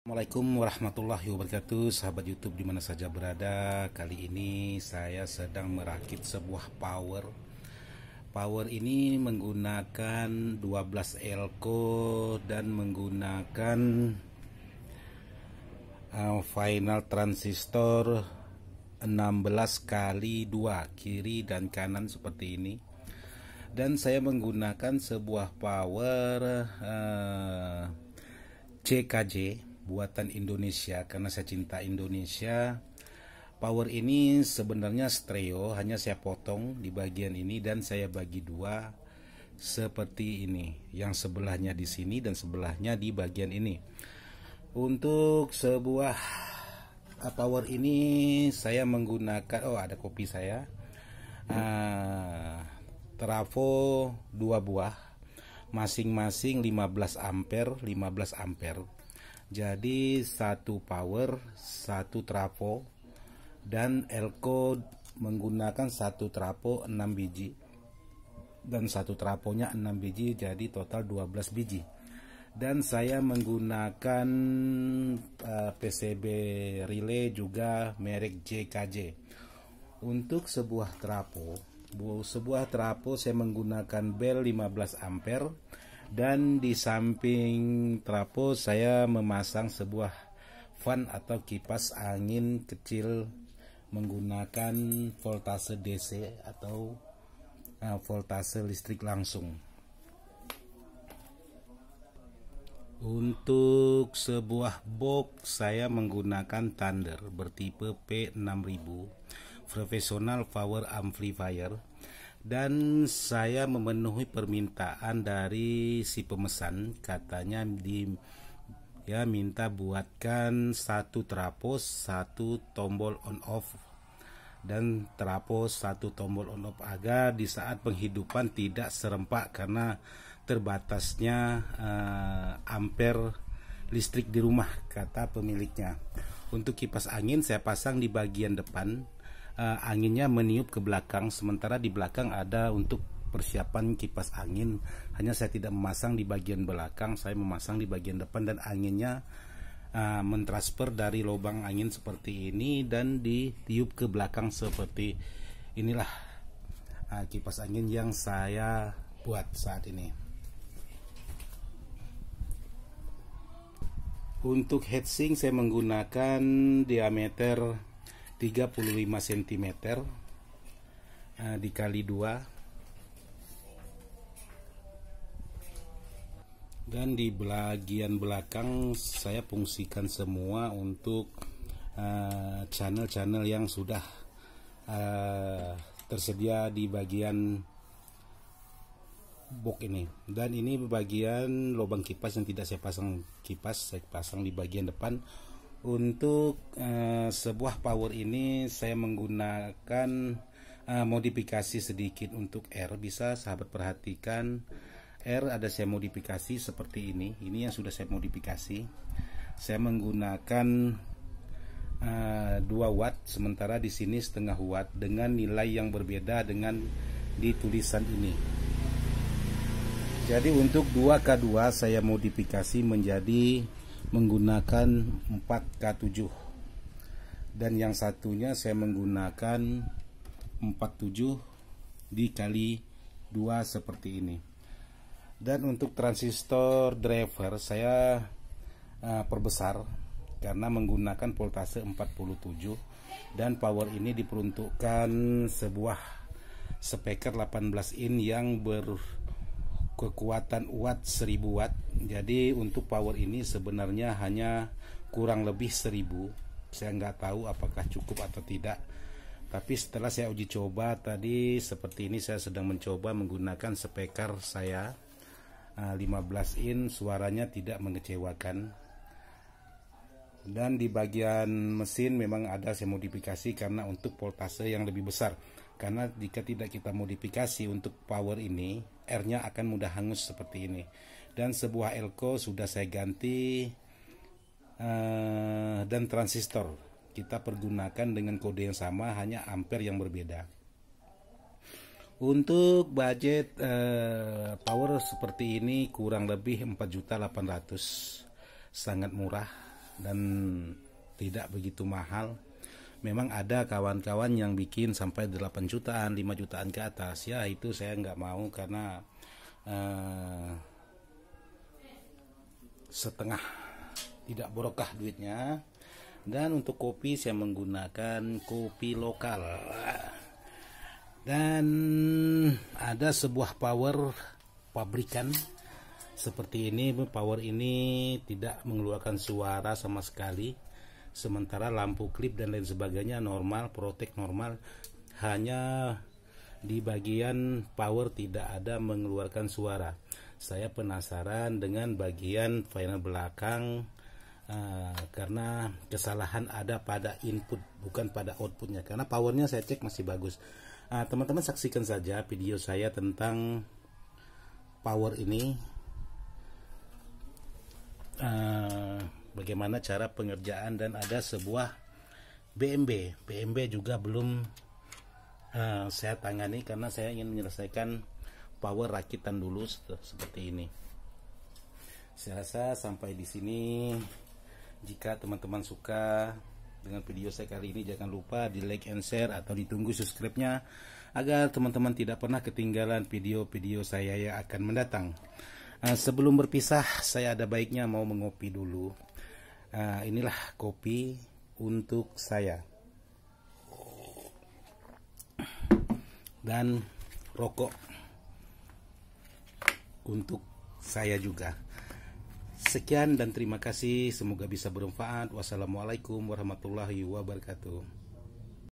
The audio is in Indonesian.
Assalamualaikum warahmatullahi wabarakatuh Sahabat Youtube dimana saja berada Kali ini saya sedang merakit sebuah power Power ini menggunakan 12 elko Dan menggunakan uh, Final transistor 16 kali 2 Kiri dan kanan seperti ini Dan saya menggunakan sebuah power uh, CKJ buatan Indonesia karena saya cinta Indonesia. Power ini sebenarnya stereo, hanya saya potong di bagian ini dan saya bagi dua seperti ini. Yang sebelahnya di sini dan sebelahnya di bagian ini. Untuk sebuah ah, power ini saya menggunakan oh ada kopi saya. Uh, trafo dua buah masing-masing 15 ampere 15 ampere jadi satu power satu trafo dan elko menggunakan satu trafo 6 biji dan satu traponya 6 biji jadi total 12 biji dan saya menggunakan uh, eh, PCB relay juga merek JKJ untuk sebuah trapo sebuah trapo saya menggunakan bel 15 ampere dan di samping trapo saya memasang sebuah fan atau kipas angin kecil menggunakan voltase DC atau eh, voltase listrik langsung untuk sebuah box saya menggunakan Thunder bertipe P6000 profesional power amplifier dan saya memenuhi permintaan dari si pemesan katanya di ya minta buatkan satu terapos satu tombol on off dan terapos satu tombol on off agar di saat penghidupan tidak serempak karena terbatasnya uh, eh, ampere listrik di rumah kata pemiliknya untuk kipas angin saya pasang di bagian depan uh, anginnya meniup ke belakang sementara di belakang ada untuk persiapan kipas angin hanya saya tidak memasang di bagian belakang saya memasang di bagian depan dan anginnya uh, mentransfer dari lubang angin seperti ini dan ditiup ke belakang seperti inilah uh, kipas angin yang saya buat saat ini untuk heatsink saya menggunakan diameter 35 cm uh, dikali 2 dan di bagian belakang saya fungsikan semua untuk eh, channel-channel uh, yang sudah uh, tersedia di bagian box ini dan ini bagian lubang kipas yang tidak saya pasang kipas saya pasang di bagian depan untuk uh, sebuah power ini saya menggunakan uh, modifikasi sedikit untuk R bisa sahabat perhatikan R ada saya modifikasi seperti ini ini yang sudah saya modifikasi saya menggunakan uh, eh, 2 watt sementara di sini setengah watt dengan nilai yang berbeda dengan di tulisan ini jadi untuk 2K2 saya modifikasi menjadi menggunakan 4K7 dan yang satunya saya menggunakan 47 dikali 2 seperti ini dan untuk transistor driver saya uh, perbesar karena menggunakan voltase 47 dan power ini diperuntukkan sebuah speaker 18 in yang ber kekuatan watt 1000 watt jadi untuk power ini sebenarnya hanya kurang lebih 1000 saya nggak tahu apakah cukup atau tidak tapi setelah saya uji coba tadi seperti ini saya sedang mencoba menggunakan speaker saya 15 ah, in suaranya tidak mengecewakan dan di bagian mesin memang ada saya modifikasi karena untuk voltase yang lebih besar karena jika tidak kita modifikasi untuk power ini airnya akan mudah hangus seperti ini dan sebuah elko sudah saya ganti uh, dan transistor kita pergunakan dengan kode yang sama hanya ampere yang berbeda untuk budget uh, power seperti ini kurang lebih 4.800 sangat murah dan tidak begitu mahal memang ada kawan-kawan yang bikin sampai 8 jutaan 5 jutaan ke atas ya itu saya nggak mau karena uh, setengah tidak borokah duitnya dan untuk kopi saya menggunakan kopi lokal dan ada sebuah power pabrikan seperti ini power ini tidak mengeluarkan suara sama sekali sementara lampu klip dan lain sebagainya normal protek normal hanya di bagian power tidak ada mengeluarkan suara saya penasaran dengan bagian final belakang Uh, karena kesalahan ada pada input bukan pada outputnya karena powernya saya cek masih bagus eh, teman-teman uh, saksikan saja video saya tentang power ini bagaimana cara pengerjaan dan ada sebuah BMB BMB juga belum uh, saya tangani karena saya ingin menyelesaikan power rakitan dulu seperti ini saya rasa sampai di sini jika teman-teman suka dengan video saya kali ini jangan lupa di like and share atau ditunggu subscribe-nya agar teman-teman tidak pernah ketinggalan video-video saya yang akan mendatang eh, sebelum berpisah saya ada baiknya mau mengopi dulu uh, inilah kopi untuk saya dan rokok untuk saya juga sekian dan terima kasih semoga bisa bermanfaat wassalamualaikum warahmatullahi wabarakatuh